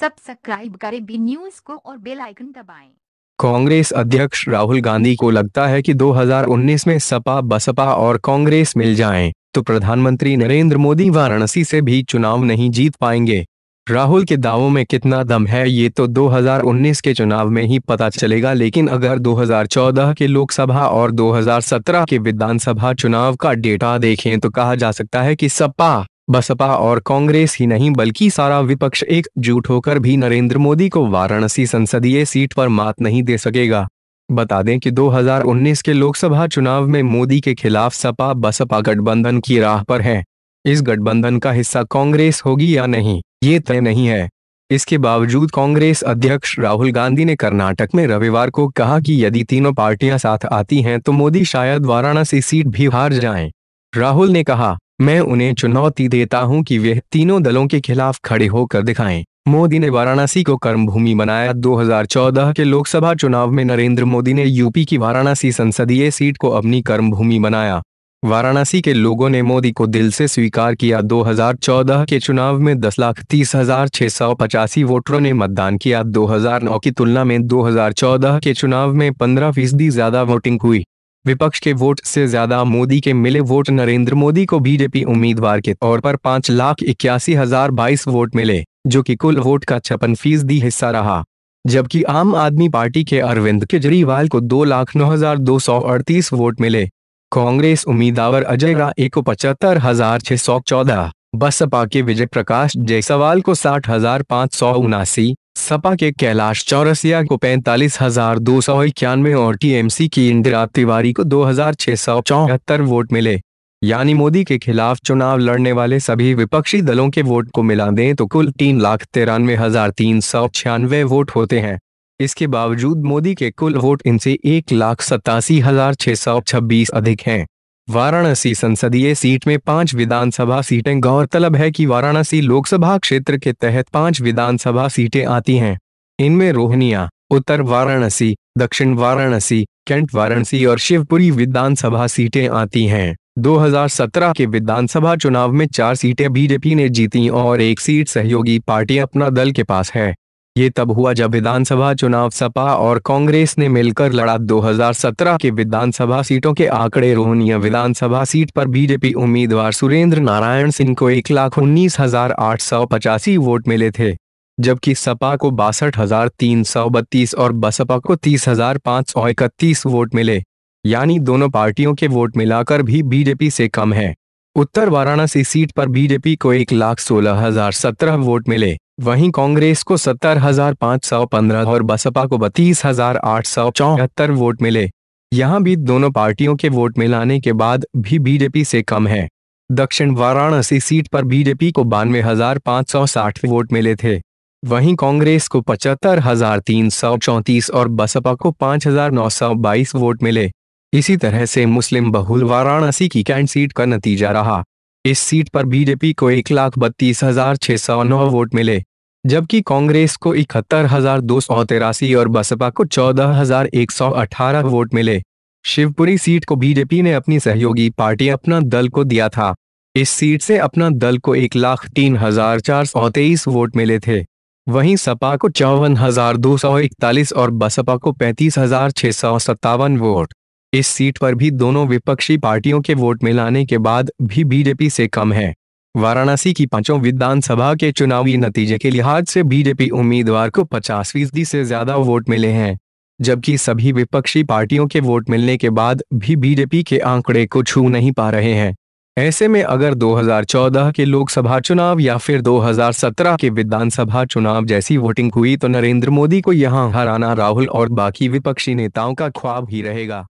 Subscribe करें B news को और बेल आइकन दबाएं। कांग्रेस अध्यक्ष राहुल गांधी को लगता है कि 2019 में सपा बसपा और कांग्रेस मिल जाएं, तो प्रधानमंत्री नरेंद्र मोदी वाराणसी से भी चुनाव नहीं जीत पाएंगे राहुल के दावों में कितना दम है ये तो 2019 के चुनाव में ही पता चलेगा लेकिन अगर 2014 के लोकसभा और 2017 के विधानसभा चुनाव का डेटा देखें तो कहा जा सकता है कि सपा बसपा और कांग्रेस ही नहीं बल्कि सारा विपक्ष एकजुट होकर भी नरेंद्र मोदी को वाराणसी संसदीय सीट पर मात नहीं दे सकेगा बता दें कि 2019 के लोकसभा चुनाव में मोदी के खिलाफ सपा बसपा गठबंधन की राह पर है इस गठबंधन का हिस्सा कांग्रेस होगी या नहीं ये तय नहीं है इसके बावजूद कांग्रेस अध्यक्ष राहुल गांधी ने कर्नाटक में रविवार को कहा कि यदि तीनों पार्टियां साथ आती हैं तो मोदी शायद वाराणसी सीट भी हार जाएं। राहुल ने कहा मैं उन्हें चुनौती देता हूं कि वे तीनों दलों के खिलाफ खड़े होकर दिखाएं मोदी ने वाराणसी को कर्मभूमि बनाया 2014 के लोकसभा चुनाव में नरेंद्र मोदी ने यूपी की वाराणसी संसदीय सीट को अपनी कर्मभूमि बनाया वाराणसी के लोगों ने मोदी को दिल से स्वीकार किया 2014 के चुनाव में दस लाख तीस हजार छह सौ पचासी वोटरों ने मतदान किया 2009 की तुलना में 2014 के चुनाव में 15 फीसदी ज्यादा वोटिंग हुई विपक्ष के वोट से ज्यादा मोदी के मिले वोट नरेंद्र मोदी को बीजेपी उम्मीदवार के तौर पर पाँच लाख इक्यासी हजार बाईस वोट मिले जो कि कुल वोट का छप्पन फीसदी हिस्सा रहा जबकि आम आदमी पार्टी के अरविंद केजरीवाल को दो लाख नौ हजार दो सौ अड़तीस वोट मिले कांग्रेस उम्मीदवार अजय राय को पचहत्तर हजार छह सौ चौदह बसपा के विजय प्रकाश जयसवाल को साठ हजार पाँच सौ उनासी सपा के कैलाश चौरसिया को पैंतालीस हजार दो सौ इक्यानवे और टीएमसी की इंदिरा तिवारी को दो हजार छह सौ चौहत्तर वोट मिले यानी मोदी के खिलाफ चुनाव लड़ने वाले सभी विपक्षी दलों के वोट को मिला दें तो कुल तीन लाख तिरानवे हजार तीन सौ छियानवे वोट होते हैं इसके बावजूद मोदी के कुल वोट इनसे एक लाख सतासी हजार छह सौ छब्बीस अधिक हैं वाराणसी संसदीय सीट में पांच विधानसभा सीटें गौरतलब है कि वाराणसी लोकसभा क्षेत्र के तहत पांच विधानसभा सीटें आती हैं इनमें रोहनिया उत्तर वाराणसी दक्षिण वाराणसी कैंट वाराणसी और शिवपुरी विधानसभा सीटें आती हैं 2017 के विधानसभा चुनाव में चार सीटें बीजेपी ने जीती और एक सीट सहयोगी पार्टी अपना दल के पास है ये तब हुआ जब विधानसभा चुनाव सपा और कांग्रेस ने मिलकर लड़ा 2017 के विधानसभा सीटों के आंकड़े रोहनिया विधानसभा सीट पर बीजेपी उम्मीदवार सुरेंद्र नारायण सिंह को एक लाख उन्नीस हजार आठ सौ पचासी वोट मिले थे जबकि सपा को बासठ हजार तीन सौ बत्तीस और बसपा को तीस हजार पाँच सौ इकतीस वोट मिले यानी दोनों पार्टियों के वोट मिलाकर भी बीजेपी से कम है उत्तर वाराणसी सीट पर बीजेपी को एक लाख सोलह हजार सत्रह वोट मिले वहीं कांग्रेस को सत्तर हजार पाँच सौ पंद्रह और बसपा को बत्तीस हजार आठ सौ चौहत्तर वोट मिले यहां भी दोनों पार्टियों के वोट मिलाने के बाद भी बीजेपी से कम है दक्षिण वाराणसी सीट पर बीजेपी को बानवे हजार पाँच सौ साठ वोट मिले थे वहीं कांग्रेस को पचहत्तर हजार तीन सौ चौंतीस और बसपा को पाँच हजार नौ सौ बाईस वोट मिले इसी तरह से मुस्लिम बहुल वाराणसी की कैंट सीट का नतीजा रहा इस सीट पर बीजेपी को एक लाख बत्तीस हजार छह सौ नौ वोट मिले जबकि कांग्रेस को इकहत्तर हजार दो सौ तिरासी और बसपा को चौदह हजार एक सौ अठारह वोट मिले शिवपुरी सीट को बीजेपी ने अपनी सहयोगी पार्टी अपना दल को दिया था इस सीट से अपना दल को एक लाख तीन हजार चार सौ तेईस वोट मिले थे वहीं सपा को चौवन हजार दो सौ इकतालीस और बसपा को पैंतीस हजार छह सौ सत्तावन वोट इस सीट पर भी दोनों विपक्षी पार्टियों के वोट मिलाने के बाद भी बीजेपी से कम है वाराणसी की पांचों विधानसभा के चुनावी नतीजे के लिहाज से बीजेपी उम्मीदवार को पचास फीसदी से ज्यादा वोट मिले हैं जबकि सभी विपक्षी पार्टियों के वोट मिलने के बाद भी बीजेपी के आंकड़े को छू नहीं पा रहे हैं ऐसे में अगर 2014 के लोकसभा चुनाव या फिर 2017 के विधानसभा चुनाव जैसी वोटिंग हुई तो नरेंद्र मोदी को यहां हराना राहुल और बाकी विपक्षी नेताओं का ख्वाब ही रहेगा